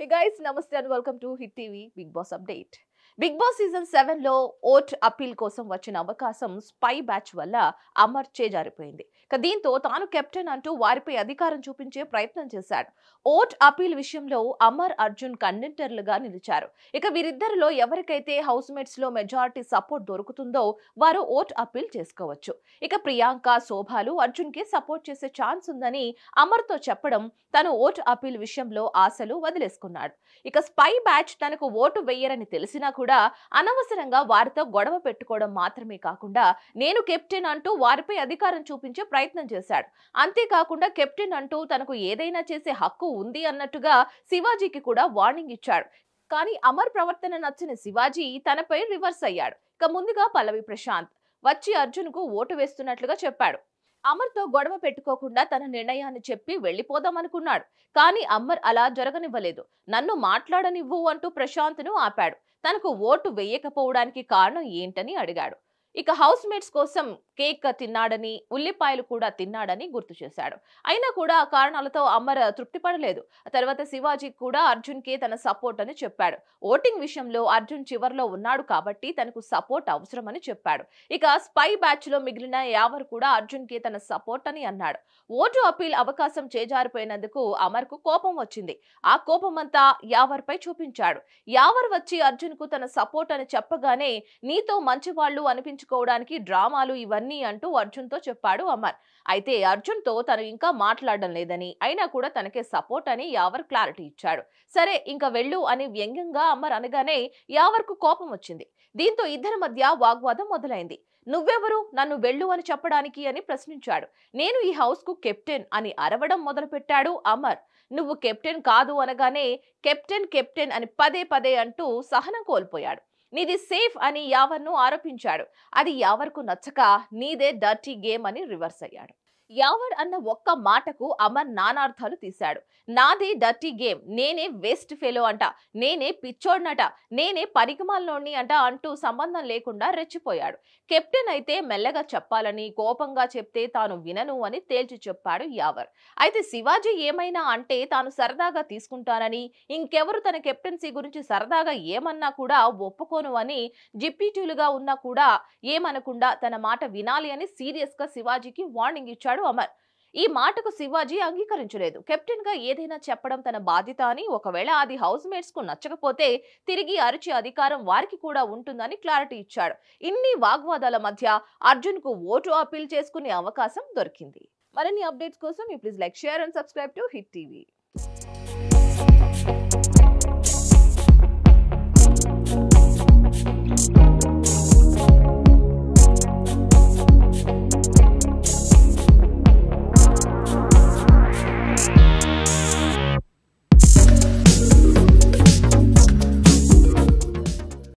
Hey guys, namaste and welcome to Hit TV Big Boss Update. Bigg Boss season seven లో vote appeal కోసం వచ్చిన అవకాశం spy batch వల్ల అమర్ ఇక దీంతో తాను కెప్టెన్ అంటూ వారిపై అధికారం చూపించే ప్రయత్నం చేశాడు ఓట్ అప్పీల్ విషయంలో అమర్ అర్జున్ కండెంటర్లుగా నిలిచారు ఇక వీరిద్దరిలో ఎవరికైతే హౌస్ మేట్స్ లో మెజారిటీ సపోర్ట్ దొరుకుతుందో వారు ఓట్ అప్పీల్ చేసుకోవచ్చు ఇక ప్రియాంక శోభాలు అర్జున్ కి సపోర్ట్ చేసే ఛాన్స్ ఉందని అమర్ తో చెప్పడం తను ఓట్ అప్పీల్ విషయంలో ఆశలు వదిలేసుకున్నాడు ఇక స్పై బ్యాచ్ తనకు ఓటు వేయరని తెలిసినా కూడా కూడా అనవసరంగా వారితో గొడవ పెట్టుకోవడం మాత్రమే కాకుండా నేను కెప్టెన్ అంటూ వారిపై అధికారం చూపించే ప్రయత్నం చేశాడు అంతేకాకుండా కెప్టెన్ అంటూ తనకు ఏదైనా చేసే హక్కు ఉంది అన్నట్టుగా శివాజీకి కూడా వార్నింగ్ ఇచ్చాడు కానీ అమర్ ప్రవర్తన నచ్చిన శివాజీ తనపై రివర్స్ అయ్యాడు ఇక ముందుగా పల్లవి ప్రశాంత్ వచ్చి అర్జున్కు ఓటు వేస్తున్నట్లుగా చెప్పాడు అమర్తో గొడవ పెట్టుకోకుండా తన నిర్ణయాన్ని చెప్పి వెళ్లిపోదామనుకున్నాడు కానీ అమర్ అలా జరగనివ్వలేదు నన్ను మాట్లాడనివ్వు అంటూ ప్రశాంత్ను ఆపాడు తనకు ఓటు వేయకపోవడానికి కారణం ఏంటని అడిగాడు ఇక హౌస్ మేట్స్ కోసం కేక్ తిన్నాడని ఉల్లిపాయలు కూడా తిన్నాడని గుర్తు చేశాడు అయినా కూడా ఆ కారణాలతో అమర్ తృప్తిపడలేదు తర్వాత శివాజీ కూడా అర్జున్కే తన సపోర్ట్ అని చెప్పాడు ఓటింగ్ విషయంలో అర్జున్ చివరిలో ఉన్నాడు కాబట్టి తనకు సపోర్ట్ అవసరమని చెప్పాడు ఇక స్పై బ్యాచ్ లో మిగిలిన యావర్ కూడా అర్జున్ కే తన సపోర్ట్ అని అన్నాడు ఓటు అపీల్ అవకాశం చేజారిపోయినందుకు అమర్కు కోపం వచ్చింది ఆ కోపమంతా యావర్ పై చూపించాడు యావర్ వచ్చి అర్జున్ కు తన సపోర్ట్ అని చెప్పగానే నీతో మంచివాళ్లు అనిపించారు తప్పించుకోవడానికి డ్రామాలు ఇవన్నీ అంటూ అర్జున్తో చెప్పాడు అమర్ అయితే అర్జున్తో తను ఇంకా మాట్లాడడం లేదని అయినా కూడా తనకే సపోర్ట్ అని యావర్ క్లారిటీ ఇచ్చాడు సరే ఇంకా వెళ్ళు అని వ్యంగ్యంగా అమర్ అనగానే యావర్కు కోపం వచ్చింది దీంతో ఇద్దరి మధ్య వాగ్వాదం మొదలైంది నువ్వెవరు నన్ను వెళ్ళు అని చెప్పడానికి అని ప్రశ్నించాడు నేను ఈ హౌస్కు కెప్టెన్ అని అరవడం మొదలుపెట్టాడు అమర్ నువ్వు కెప్టెన్ కాదు అనగానే కెప్టెన్ కెప్టెన్ అని పదే పదే అంటూ సహనం కోల్పోయాడు నీది సేఫ్ అని యావర్ను ఆరోపించాడు అది యావర్కు నచ్చక నీదే డర్టీ గేమ్ అని రివర్స్ అయ్యాడు యావర్ అన్న ఒక్క మాటకు అమర్ నానార్థాలు తీశాడు నాదే డర్టీ గేమ్ నేనే వేస్ట్ ఫెలో అంట నేనే పిచ్చోడ్నట నేనే పరిగమాల్లోని అంట అంటూ సంబంధం లేకుండా రెచ్చిపోయాడు కెప్టెన్ అయితే మెల్లగా చెప్పాలని కోపంగా చెప్తే తాను వినను అని తేల్చి చెప్పాడు యావర్ అయితే శివాజీ ఏమైనా అంటే తాను సరదాగా తీసుకుంటానని ఇంకెవరు తన కెప్టెన్సీ గురించి సరదాగా ఏమన్నా కూడా ఒప్పుకోను అని జిప్పిటీలుగా ఉన్నా కూడా ఏమనకుండా తన మాట వినాలి అని సీరియస్గా శివాజీకి వార్నింగ్ ఇచ్చాడు అన్నాడు అమర్ ఈ మాటకు శివాజీ అంగీకరించలేదు కెప్టెన్ గా ఏదైనా చెప్పడం తన బాధ్యత అని ఒకవేళ అది హౌస్ మేట్స్ కు నచ్చకపోతే తిరిగి అరిచే అధికారం వారికి కూడా ఉంటుందని క్లారిటీ ఇచ్చాడు ఇన్ని వాగ్వాదాల మధ్య అర్జున్ కు ఓటు అప్పీల్ చేసుకునే అవకాశం దొరికింది మరిన్ని అప్డేట్స్ కోసం please like share and subscribe to Hit TV